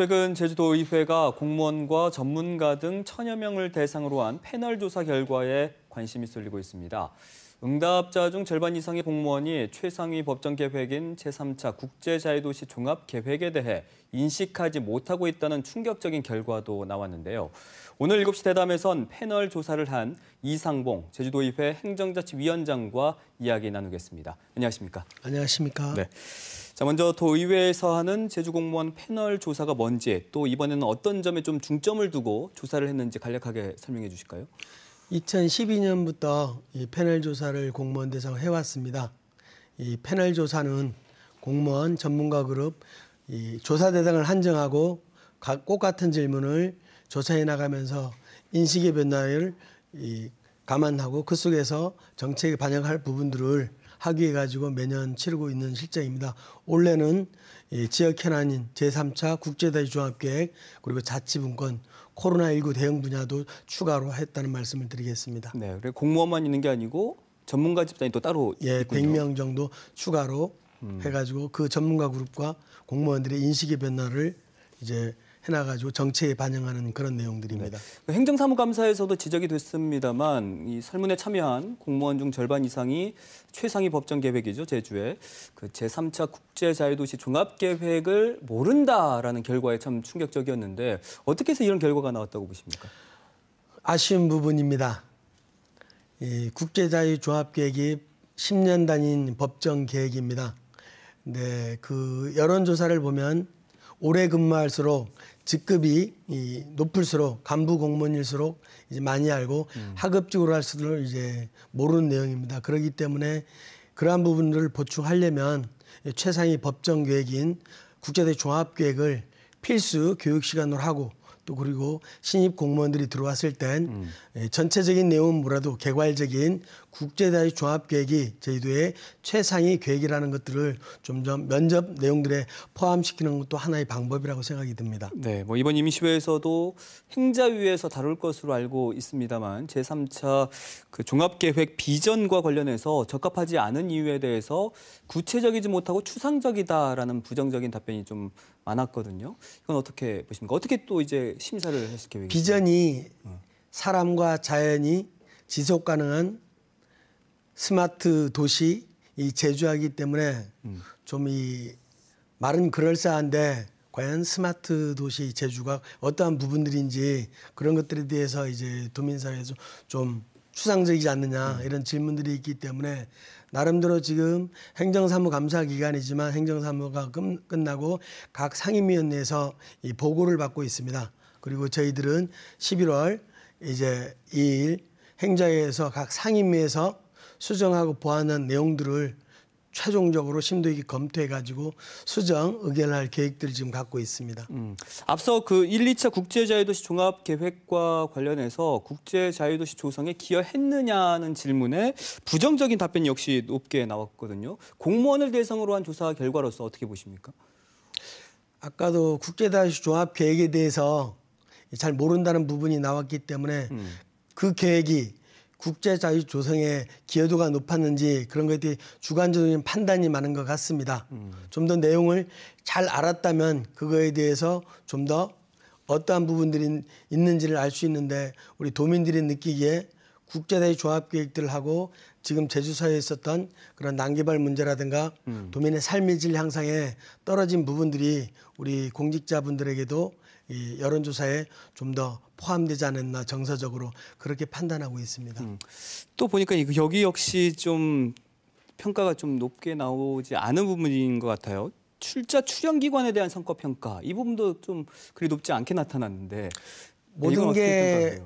최근 제주도의회가 공무원과 전문가 등 천여 명을 대상으로 한 패널 조사 결과에 관심이 쏠리고 있습니다. 응답자 중 절반 이상의 공무원이 최상위 법정 계획인 제3차 국제자유도시 종합계획에 대해 인식하지 못하고 있다는 충격적인 결과도 나왔는데요. 오늘 7시 대담에선 패널 조사를 한 이상봉 제주도의회 행정자치위원장과 이야기 나누겠습니다. 안녕하십니까? 안녕하십니까? 네. 자, 먼저 도의회에서 하는 제주공무원 패널 조사가 뭔지 또 이번에는 어떤 점에 좀 중점을 두고 조사를 했는지 간략하게 설명해 주실까요? 2012년부터 이 패널 조사를 공무원 대상 해왔습니다. 이 패널 조사는 공무원 전문가 그룹 이 조사 대상을 한정하고 각 꼭 같은 질문을 조사해 나가면서 인식의 변화를 이 감안하고 그 속에서 정책에 반영할 부분들을 학위해 가지고 매년 치르고 있는 실정입니다. 올해는 지역 현안인 제3차 국제대중 종합계획 그리고 자치분권 코로나19 대응 분야도 추가로 했다는 말씀을 드리겠습니다. 네, 그리고 공무원만 있는 게 아니고 전문가 집단이 또 따로 예, 있군요. 100명 정도 추가로 음. 해가지고 그 전문가 그룹과 공무원들의 인식의 변화를 이제 해놔가지고 정체에 반영하는 그런 내용들입니다. 네. 그 행정사무감사에서도 지적이 됐습니다만 이 설문에 참여한 공무원 중 절반 이상이 최상위 법정 계획이죠 제주에 그 제3차 국제자유도시 종합계획을 모른다라는 결과에 참 충격적이었는데 어떻게 해서 이런 결과가 나왔다고 보십니까? 아쉬운 부분입니다. 이 국제자유종합계획이 10년 단인 법정 계획입니다. 네, 그 여론조사를 보면 오래 근무할수록 직급이 이 높을수록 간부 공무원일수록 이제 많이 알고 음. 하급직으로 할수록 이제 모르는 내용입니다. 그러기 때문에 그러한 부분들을 보충하려면 최상위 법정 계획인 국제대 종합 계획을 필수 교육 시간으로 하고 또 그리고 신입 공무원들이 들어왔을 땐 음. 예, 전체적인 내용은 뭐라도 개괄적인 국제사회 종합계획이 제주도의 최상위 계획이라는 것들을 점점 면접 내용들에 포함시키는 것도 하나의 방법이라고 생각이 듭니다. 네, 뭐 이번 임시회에서도 행자위에서 다룰 것으로 알고 있습니다만 제3차 그 종합계획 비전과 관련해서 적합하지 않은 이유에 대해서 구체적이지 못하고 추상적이다라는 부정적인 답변이 좀 많았거든요 이건 어떻게 보십니까? 어떻게 또 이제 심사를 했을 계획이 비전이 음. 사람과 자연이 지속 가능한 스마트 도시 이 제주하기 때문에 음. 좀이 말은 그럴싸한데 과연 스마트 도시 제주가 어떠한 부분들인지 그런 것들에 대해서 이제 도민사회에서 좀 추상적이지 않느냐 음. 이런 질문들이 있기 때문에 나름대로 지금 행정사무 감사 기간이지만 행정사무가 끝나고 각 상임위원회에서 이 보고를 받고 있습니다. 그리고 저희들은 11월 이제 2일 행자에서각 상임위에서 수정하고 보완한 내용들을 최종적으로 심도 있게 검토해 가지고 수정 의견할 계획들을 지금 갖고 있습니다. 음, 앞서 그 1, 2차 국제 자유도시 종합 계획과 관련해서 국제 자유도시 조성에 기여했느냐는 질문에 부정적인 답변이 역시 높게 나왔거든요. 공무원을 대상으로 한 조사 결과로서 어떻게 보십니까? 아까도 국제 자유도시 종합 계획에 대해서 잘 모른다는 부분이 나왔기 때문에 음. 그 계획이 국제 자유 조성에 기여도가 높았는지 그런 것에 대해 주관적인 판단이 많은 것 같습니다. 음. 좀더 내용을 잘 알았다면 그거에 대해서 좀 더 어떠한 부분들이 있는지를 알 수 있는데 우리 도민들이 느끼기에 국제대의 조합계획들 하고 지금 제주서에 있었던 그런 난개발 문제라든가 음. 도민의 삶의 질 향상에 떨어진 부분들이 우리 공직자분들에게도 이 여론조사에 좀 더 포함되지 않았나 정서적으로 그렇게 판단하고 있습니다. 음. 또 보니까 여기 역시 좀 평가가 좀 높게 나오지 않은 부분인 것 같아요. 출자 출연 기관에 대한 성과 평가 이 부분도 좀 그리 높지 않게 나타났는데 모든 게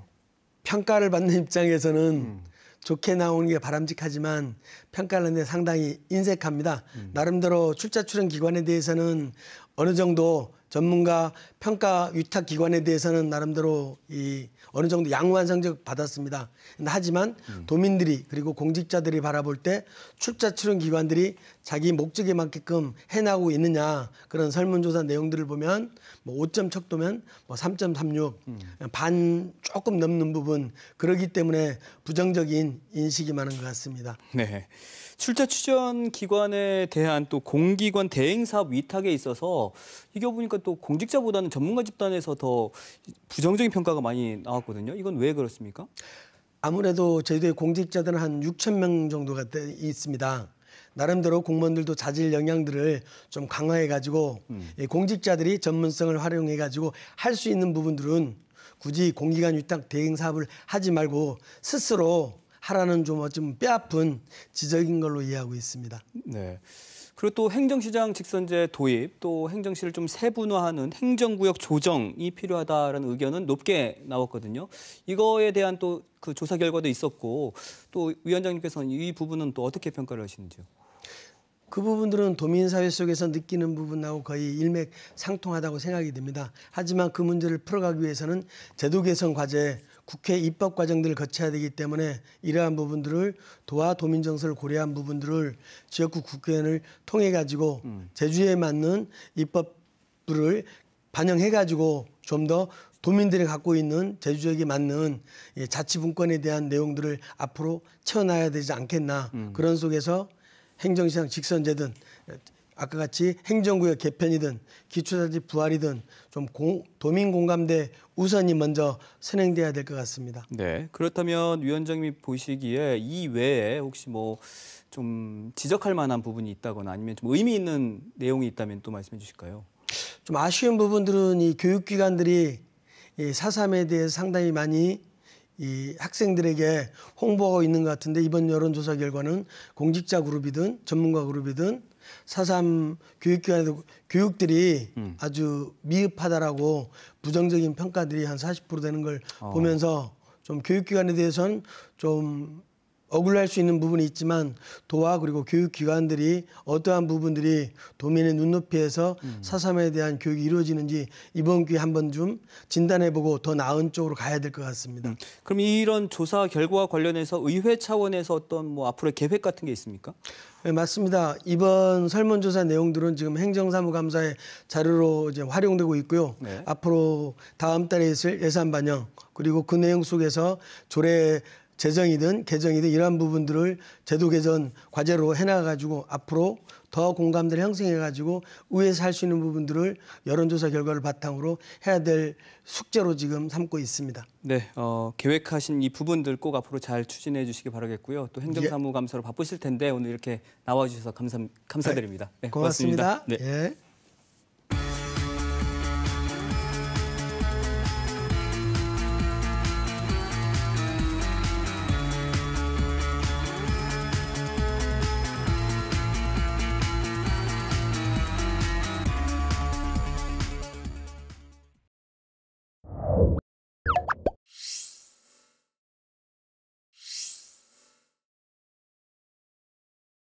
평가를 받는 입장에서는 음. 좋게 나오는 게 바람직하지만 평가하는데 를 상당히 인색합니다. 음. 나름대로 출자 출연 기관에 대해서는 어느 정도 전문가 평가 위탁 기관에 대해서는 나름대로 이 어느 정도 양호한 성적 받았습니다. 하지만 음. 도민들이 그리고 공직자들이 바라볼 때 출자 출연 기관들이 자기 목적에 맞게끔 해나고 있느냐 그런 설문조사 내용들을 보면 뭐 5점 척도면 뭐 3.36반 음. 조금 넘는 부분 그러기 때문에 부정적인 인식이 많은 것 같습니다. 네. 출자 출연 기관에 대한 또 공기관 대행 사 위탁에 있어서 이겨 보니까 또 공직자보다는 전문가 집단에서 더 부정적인 평가가 많이 나왔거든요. 이건 왜 그렇습니까? 아무래도 제주도에 공직자들은 한 6천 명 정도가 있습니다. 나름대로 공무원들도 자질 영향들을좀 강화해 가지고 음. 공직자들이 전문성을 활용해 가지고 할 수 있는 부분들은 굳이 공기관 위탁 대행 사업을 하지 말고 스스로 하라는 좀, 좀 뼈아픈 지적인 걸로 이해하고 있습니다. 네. 그리고 또 행정시장 직선제 도입, 또행정실을좀 세분화하는 행정구역 조정이 필요하다라는 의견은 높게 나왔거든요. 이거에 대한 또 그 조사 결과도 있었고 또 위원장님께서는 이 부분은 또 어떻게 평가를 하시는지요? 그 부분들은 도민사회 속에서 느끼는 부분하고 거의 일맥상통하다고 생각이 됩니다. 하지만 그 문제를 풀어가기 위해서는 제도 개선 과제 국회 입법 과정들을 거쳐야 되기 때문에 이러한 부분들을 도와 도민 정서를 고려한 부분들을 지역구 국회의원을 통해 가지고 음. 제주에 맞는 입법부를 반영해 가지고 좀 더 도민들이 갖고 있는 제주 지역에 맞는 자치분권에 대한 내용들을 앞으로 채워놔야 되지 않겠나 음. 그런 속에서 행정시장 직선제든 아까 같이 행정구역 개편이든 기초자치 부활이든 좀 공, 도민 공감대 우선이 먼저 선행돼야 될 것 같습니다. 네. 그렇다면 위원장님이 보시기에 이 외에 혹시 뭐 좀 지적할 만한 부분이 있다거나 아니면 좀 의미 있는 내용이 있다면 또 말씀해 주실까요? 좀 아쉬운 부분들은 이 교육기관들이 이 사삼에 대해 상당히 많이 이 학생들에게 홍보하고 있는 것 같은데 이번 여론조사 결과는 공직자 그룹이든 전문가 그룹이든 사삼 교육기관에도 교육들이 음. 아주 미흡하다라고 부정적인 평가들이 한 40% 되는 걸 어. 보면서 좀 교육기관에 대해서는 좀 억울할 수 있는 부분이 있지만 도와 그리고 교육기관들이 어떠한 부분들이 도민의 눈높이에서 음. 사삼에 대한 교육이 이루어지는지 이번 기회에 한번 좀 진단해보고 더 나은 쪽으로 가야 될 것 같습니다. 음. 그럼 이런 조사 결과와 관련해서 의회 차원에서 어떤 뭐앞으로 계획 같은 게 있습니까? 네, 맞습니다. 이번 설문조사 내용들은 지금 행정사무감사의 자료로 이제 활용되고 있고요. 네. 앞으로 다음 달에 있을 예산 반영 그리고 그 내용 속에서 조례 재정이든 개정이든 이러한 부분들을 제도 개선 과제로 해나가지고 앞으로 더 공감대를 형성해가지고 의회에서 할 수 있는 부분들을 여론조사 결과를 바탕으로 해야 될 숙제로 지금 삼고 있습니다. 네, 어, 계획하신 이 부분들 꼭 앞으로 잘 추진해 주시기 바라겠고요. 또 행정사무감사로 바쁘실 텐데 오늘 이렇게 나와주셔서 감사, 감사드립니다. 네, 네, 고맙습니다. 고맙습니다. 네. 예.